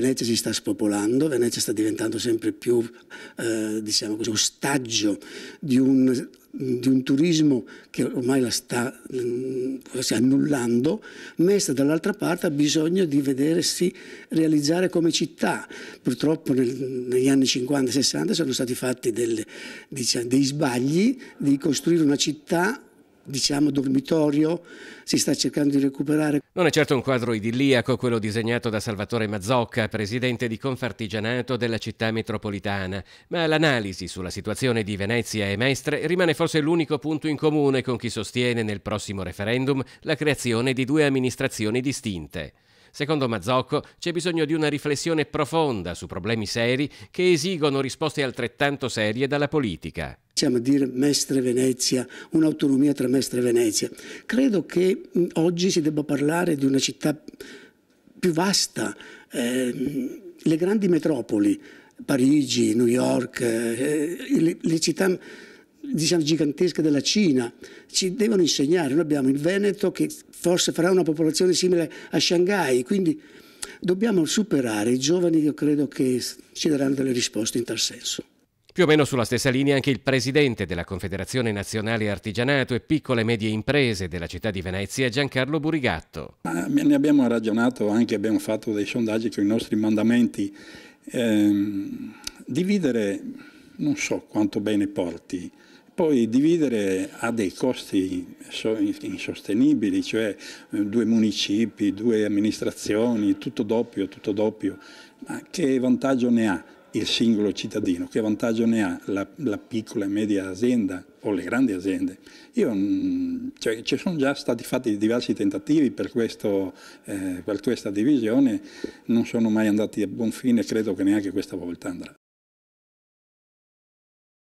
Venezia si sta spopolando, Venezia sta diventando sempre più eh, diciamo così, ostaggio di un, di un, turismo che ormai la sta mm, quasi annullando, messa dall'altra parte ha bisogno di vedersi realizzare come città. Purtroppo nel, negli anni 50 e 60 sono stati fatti delle, diciamo, dei sbagli di costruire una città diciamo dormitorio, si sta cercando di recuperare. Non è certo un quadro idilliaco quello disegnato da Salvatore Mazzocca, presidente di Confartigianato della città metropolitana, ma l'analisi sulla situazione di Venezia e Mestre rimane forse l'unico punto in comune con chi sostiene nel prossimo referendum la creazione di due amministrazioni distinte. Secondo Mazzocco c'è bisogno di una riflessione profonda su problemi seri che esigono risposte altrettanto serie dalla politica possiamo dire Mestre Venezia, un'autonomia tra Mestre e Venezia. Credo che oggi si debba parlare di una città più vasta. Eh, le grandi metropoli, Parigi, New York, eh, le, le, città diciamo, gigantesche della Cina, ci devono insegnare. Noi abbiamo il Veneto che forse farà una popolazione simile a Shanghai, quindi dobbiamo superare i giovani, io credo che ci daranno delle risposte in tal senso. Più o meno sulla stessa linea anche il presidente della Confederazione Nazionale Artigianato e Piccole e Medie Imprese della città di Venezia, Giancarlo Burigatto. Ne abbiamo ragionato anche, abbiamo fatto dei sondaggi con i nostri mandamenti. Eh, dividere non so quanto bene porti, poi dividere ha dei costi insostenibili, cioè eh, due municipi, due amministrazioni, tutto doppio, tutto doppio, ma che vantaggio ne ha? il singolo cittadino, che vantaggio ne ha la, la piccola e media azienda o le grandi aziende. Io, mm, cioè, ci sono già stati fatti diversi tentativi per, questo, eh, per questa divisione, non sono mai andati a buon fine, credo che neanche questa volta andrà.